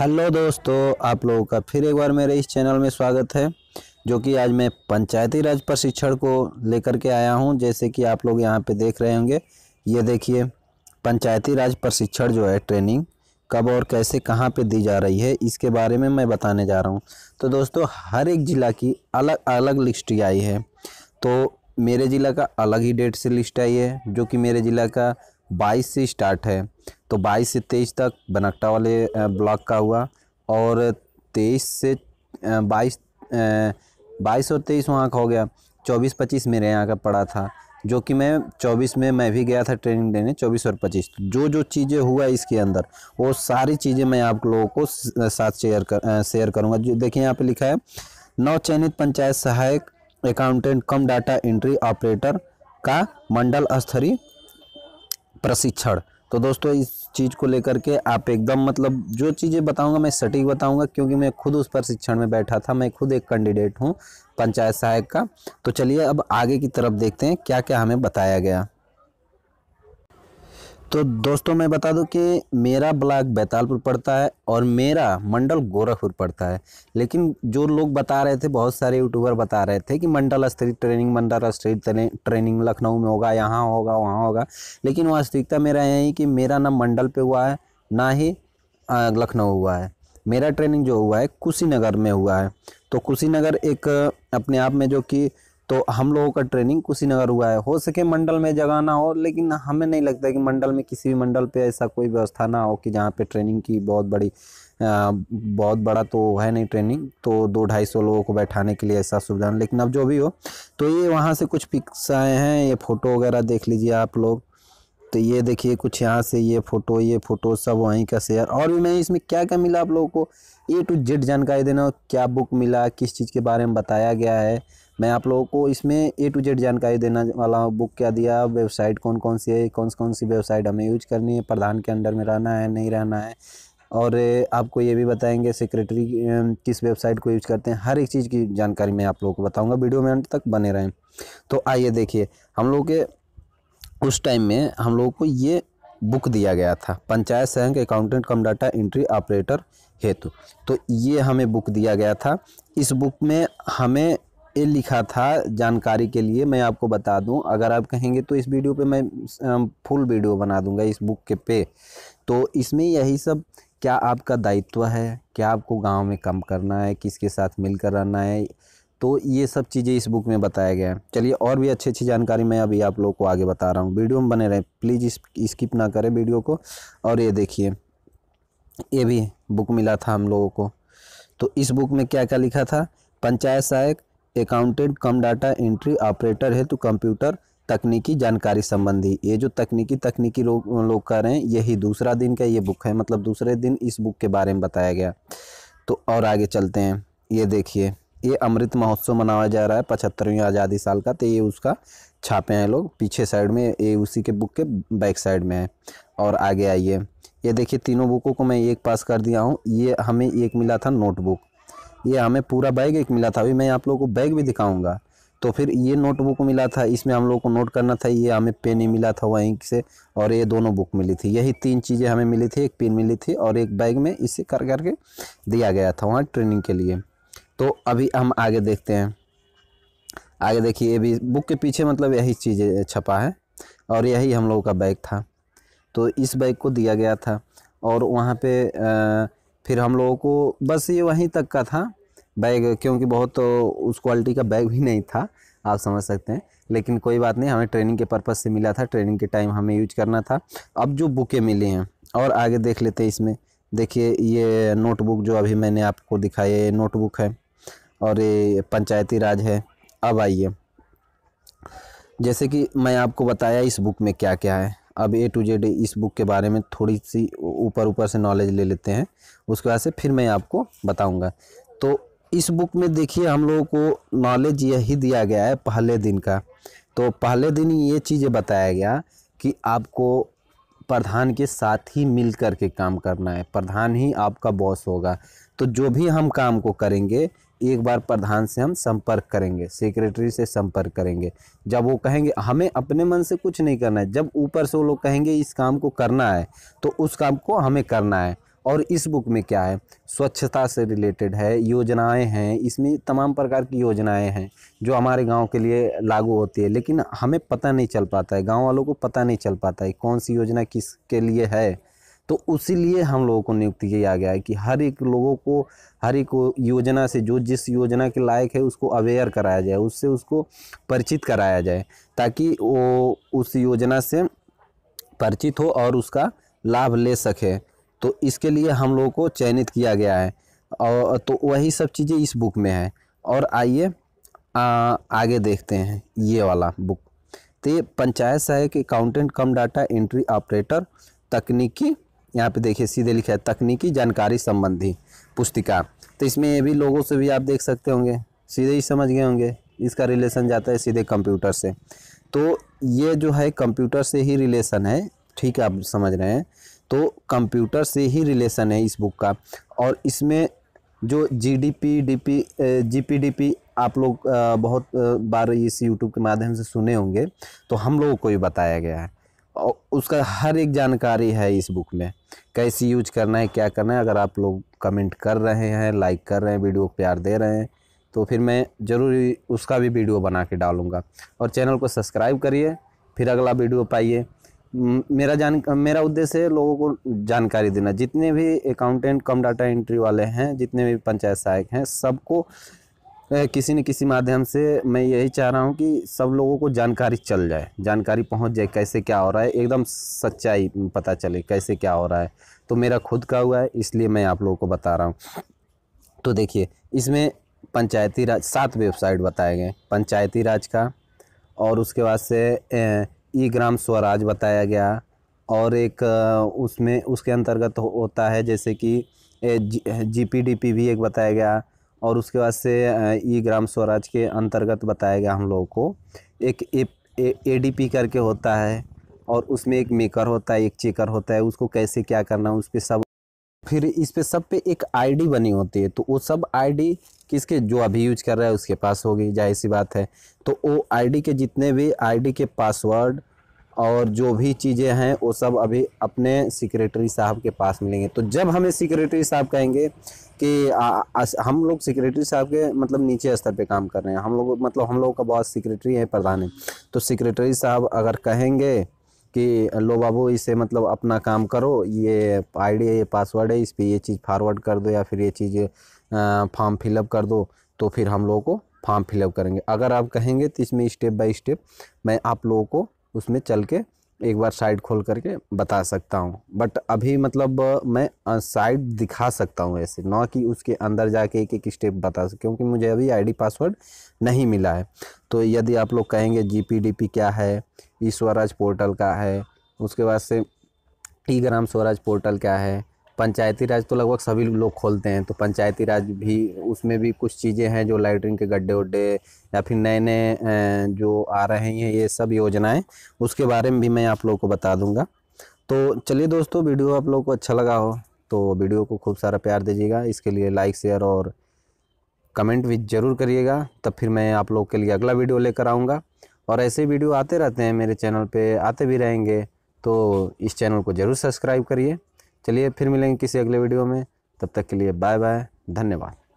hello दोस्तों आप लोगों का फिर एक बार मेरे इस चैनल में स्वागत है जो कि आज मैं पंचायती राज प्रशिक्षण को लेकर के आया हूं जैसे कि आप लोग यहां पे देख रहे होंगे ये देखिए पंचायती राज प्रशिक्षण जो है ट्रेनिंग कब और कैसे कहां पे दी जा रही है इसके बारे में मैं बताने जा रहा हूँ तो दोस्तों हर एक ज़िला की अलग अलग लिस्ट आई है तो मेरे ज़िला का अलग ही डेट से लिस्ट आई है जो कि मेरे ज़िला का 22 से स्टार्ट है तो 22 से 23 तक बनकटा वाले ब्लॉक का हुआ और 23 से 22 22 और 23 वहाँ का हो गया 24 25 मेरे यहाँ का पड़ा था जो कि मैं 24 में मैं भी गया था ट्रेनिंग देने 24 और 25 जो जो चीज़ें हुआ इसके अंदर वो सारी चीज़ें मैं आप लोगों को साथ शेयर कर शेयर करूँगा जो देखिए यहाँ पे लिखा है नौ चयनित पंचायत सहायक accountant cum data entry operator का मंडल स्तरीय प्रशिक्षण तो दोस्तों इस चीज़ को लेकर के आप एकदम मतलब जो चीज़ें बताऊंगा मैं सटीक बताऊंगा क्योंकि मैं खुद उस प्रशिक्षण में बैठा था मैं खुद एक कैंडिडेट हूं पंचायत सहायक का तो चलिए अब आगे की तरफ देखते हैं क्या क्या हमें बताया गया तो दोस्तों मैं बता दूं कि मेरा ब्लॉक बैतालपुर पड़ता है और मेरा मंडल गोरखपुर पड़ता है लेकिन जो लोग बता रहे थे बहुत सारे यूट्यूबर बता रहे थे कि मंडल स्तरीय ट्रेनिंग मंडल स्तरीय ट्रेनिंग लखनऊ में होगा यहाँ होगा वहाँ होगा लेकिन वास्तविकता मेरा यही है कि मेरा ना मंडल पर हुआ है ना ही लखनऊ हुआ है मेरा ट्रेनिंग जो हुआ है कुशीनगर में हुआ है तो कुशीनगर एक अपने आप में जो कि तो हम लोगों का ट्रेनिंग कुशीनगर हुआ है हो सके मंडल में जगह ना हो लेकिन हमें नहीं लगता कि मंडल में किसी भी मंडल पे ऐसा कोई व्यवस्था ना हो कि जहाँ पे ट्रेनिंग की बहुत बड़ी आ, बहुत बड़ा तो है नहीं ट्रेनिंग तो दो ढाई सौ लोगों को बैठाने के लिए ऐसा सुविधा लेकिन अब जो भी हो तो ये वहाँ से कुछ पिक्स आए हैं ये फ़ोटो वगैरह देख लीजिए आप लोग तो ये देखिए कुछ यहाँ से ये फ़ोटो ये फ़ोटो सब वहीं का शेयर और भी मैं इसमें क्या क्या मिला आप लोगों को ए टू जेड जानकारी देना क्या बुक मिला किस चीज़ के बारे में बताया गया है मैं आप लोगों को इसमें ए टू जेड जानकारी देना वाला हूँ बुक क्या दिया वेबसाइट कौन कौन सी है कौन कौन सी वेबसाइट हमें यूज करनी है प्रधान के अंडर में रहना है नहीं रहना है और आपको ये भी बताएंगे सेक्रेटरी किस वेबसाइट को यूज करते हैं हर एक चीज़ की जानकारी मैं आप लोगों को बताऊँगा वीडियो में अंत तक बने रहें तो आइए देखिए हम लोग के उस टाइम में हम लोगों को ये बुक दिया गया था पंचायत संघ accountant cum data entry operator हेतु तो ये हमें बुक दिया गया था इस बुक में हमें ये लिखा था जानकारी के लिए मैं आपको बता दूं अगर आप कहेंगे तो इस वीडियो पे मैं फुल वीडियो बना दूंगा इस बुक के पे तो इसमें यही सब क्या आपका दायित्व है क्या आपको गांव में कम करना है किसके साथ मिलकर रहना है तो ये सब चीज़ें इस बुक में बताया गया है चलिए और भी अच्छी अच्छी जानकारी मैं अभी आप लोग को आगे बता रहा हूँ वीडियो में बने रहें प्लीज़ इस स्किप ना करें वीडियो को और ये देखिए ये भी बुक मिला था हम लोगों को तो इस बुक में क्या क्या लिखा था पंचायत सहायक accountant cum data entry operator है तो कंप्यूटर तकनीकी जानकारी संबंधी ये जो तकनीकी तकनीकी लोग लोग कर रहे हैं यही दूसरा दिन का ये बुक है मतलब दूसरे दिन इस बुक के बारे में बताया गया तो और आगे चलते हैं ये देखिए ये अमृत महोत्सव मनाया जा रहा है पचहत्तरवीं आज़ादी साल का तो ये उसका छापे हैं लोग पीछे साइड में ये उसी के बुक के बैक साइड में है और आगे आइए ये देखिए तीनों बुकों को मैं एक पास कर दिया हूँ ये हमें एक मिला था नोटबुक ये हमें पूरा बैग एक मिला था अभी मैं आप लोगों को बैग भी दिखाऊंगा तो फिर ये नोटबुक मिला था इसमें हम लोगों को नोट करना था ये हमें पेन ही मिला था वहीं से और ये दोनों बुक मिली थी यही तीन चीज़ें हमें मिली थी एक पेन मिली थी और एक बैग में इसे कर करके दिया गया था वहाँ ट्रेनिंग के लिए तो अभी हम आगे देखते हैं आगे देखिए ये भी बुक के पीछे मतलब यही चीज़ें छपा है और यही हम लोगों का बैग था तो इस बैग को दिया गया था और वहाँ पे फिर हम लोगों को बस ये वहीं तक का था बैग क्योंकि बहुत तो उस क्वालिटी का बैग भी नहीं था आप समझ सकते हैं लेकिन कोई बात नहीं हमें ट्रेनिंग के पर्पज़ से मिला था ट्रेनिंग के टाइम हमें यूज करना था अब जो बुकें मिली हैं और आगे देख लेते हैं इसमें देखिए ये नोटबुक जो अभी मैंने आपको दिखाई है नोटबुक है और ये पंचायती राज है अब आइए जैसे कि मैं आपको बताया इस बुक में क्या क्या है अब ए टू जेड इस बुक के बारे में थोड़ी सी ऊपर ऊपर से नॉलेज ले लेते हैं उसके बाद से फिर मैं आपको बताऊंगा तो इस बुक में देखिए हम लोगों को नॉलेज यही दिया गया है पहले दिन का तो पहले दिन ये चीज़ें बताया गया कि आपको प्रधान के साथ ही मिल कर के काम करना है प्रधान ही आपका बॉस होगा तो जो भी हम काम को करेंगे एक बार प्रधान से हम संपर्क करेंगे सेक्रेटरी से संपर्क करेंगे जब वो कहेंगे हमें अपने मन से कुछ नहीं करना है जब ऊपर से वो लोग कहेंगे इस काम को करना है तो उस काम को हमें करना है और इस बुक में क्या है स्वच्छता से रिलेटेड है योजनाएं हैं इसमें तमाम प्रकार की योजनाएं हैं जो हमारे गांव के लिए लागू होती है लेकिन हमें पता नहीं चल पाता है गांव वालों को पता नहीं चल पाता है कौन सी योजना किसके लिए है तो उसी लिए हम लोगों को नियुक्ति किया गया है कि हर एक लोगों को हर एक योजना से जो जिस योजना के लायक है उसको अवेयर कराया जाए उससे उसको परिचित कराया जाए ताकि वो उस योजना से परिचित हो और उसका लाभ ले सके तो इसके लिए हम लोगों को चयनित किया गया है और तो वही सब चीज़ें इस बुक में है और आइए आगे देखते हैं ये वाला बुक तो ये पंचायत सहायक accountant cum data entry operator तकनीकी यहाँ पे देखिए सीधे लिखा है तकनीकी जानकारी संबंधी पुस्तिका तो इसमें ये भी लोगों से भी आप देख सकते होंगे सीधे ही समझ गए होंगे इसका रिलेशन जाता है सीधे कंप्यूटर से तो ये जो है कंप्यूटर से ही रिलेशन है ठीक है आप समझ रहे हैं तो कंप्यूटर से ही रिलेशन है इस बुक का और इसमें जो G D P D P G P D P आप लोग बहुत बार इस यूट्यूब के माध्यम से सुने होंगे तो हम लोगों को भी बताया गया है उसका हर एक जानकारी है इस बुक में कैसे यूज करना है क्या करना है अगर आप लोग कमेंट कर रहे हैं लाइक कर रहे हैं वीडियो को प्यार दे रहे हैं तो फिर मैं ज़रूरी उसका भी वीडियो बना के डालूँगा और चैनल को सब्सक्राइब करिए फिर अगला वीडियो पाइए मेरा जान मेरा उद्देश्य है लोगों को जानकारी देना जितने भी अकाउंटेंट कम डाटा एंट्री वाले हैं जितने भी पंचायत सहायक हैं सबको किसी न किसी माध्यम से मैं यही चाह रहा हूँ कि सब लोगों को जानकारी चल जाए जानकारी पहुँच जाए कैसे क्या हो रहा है एकदम सच्चाई पता चले कैसे क्या हो रहा है तो मेरा खुद का हुआ है इसलिए मैं आप लोगों को बता रहा हूँ तो देखिए इसमें पंचायती राज सात वेबसाइट बताए गए पंचायती राज का और उसके बाद से ई ग्राम स्वराज बताया गया और एक उसमें उसके अंतर्गत होता है जैसे कि G, G P D P भी एक बताया गया और उसके बाद से ई ग्राम स्वराज के अंतर्गत बताया गया हम लोगों को एक ए डी पी करके होता है और उसमें एक मेकर होता है एक चेकर होता है उसको कैसे क्या करना है उस पर सब फिर इस पर सब पे एक आईडी बनी होती है तो वो सब आईडी किसके जो अभी यूज कर रहा है उसके पास होगी जाहिर सी बात है तो वो आईडी के जितने भी आईडी के पासवर्ड और जो भी चीज़ें हैं वो सब अभी अपने सेक्रेटरी साहब के पास मिलेंगे तो जब हमें सेक्रेटरी साहब कहेंगे कि आ, आ, हम लोग सेक्रेटरी साहब के मतलब नीचे स्तर पे काम कर रहे हैं हम लोग मतलब हम लोग का बहुत सेक्रेटरी है प्रधान है तो सेक्रेटरी साहब अगर कहेंगे कि लो बाबू इसे मतलब अपना काम करो ये आईडी है ये पासवर्ड है इस पर ये चीज़ फारवर्ड कर दो या फिर ये चीज़ फॉर्म फिलअप कर दो तो फिर हम लोगों को फॉर्म फिलअप करेंगे अगर आप कहेंगे तो इसमें स्टेप बाय स्टेप मैं आप लोगों को उसमें चल के एक बार साइड खोल करके बता सकता हूँ बट अभी मतलब मैं साइड दिखा सकता हूँ ऐसे ना कि उसके अंदर जाके एक एक स्टेप बता सकूँ क्योंकि मुझे अभी आईडी पासवर्ड नहीं मिला है तो यदि आप लोग कहेंगे जीपीडीपी क्या है ई स्वराज पोर्टल का है उसके बाद से ई ग्राम स्वराज पोर्टल क्या है पंचायती राज तो लगभग सभी लोग खोलते हैं तो पंचायती राज भी उसमें भी कुछ चीज़ें हैं जो लाइटरिन के गड्ढे उड्डे या फिर नए नए जो आ रहे हैं ये सब योजनाएं उसके बारे में भी मैं आप लोगों को बता दूंगा तो चलिए दोस्तों वीडियो आप लोगों को अच्छा लगा हो तो वीडियो को खूब सारा प्यार दीजिएगा इसके लिए लाइक शेयर और कमेंट भी ज़रूर करिएगा तब फिर मैं आप लोग के लिए अगला वीडियो लेकर आऊँगा और ऐसे वीडियो आते रहते हैं मेरे चैनल पर आते भी रहेंगे तो इस चैनल को ज़रूर सब्सक्राइब करिए चलिए फिर मिलेंगे किसी अगले वीडियो में तब तक के लिए बाय बाय धन्यवाद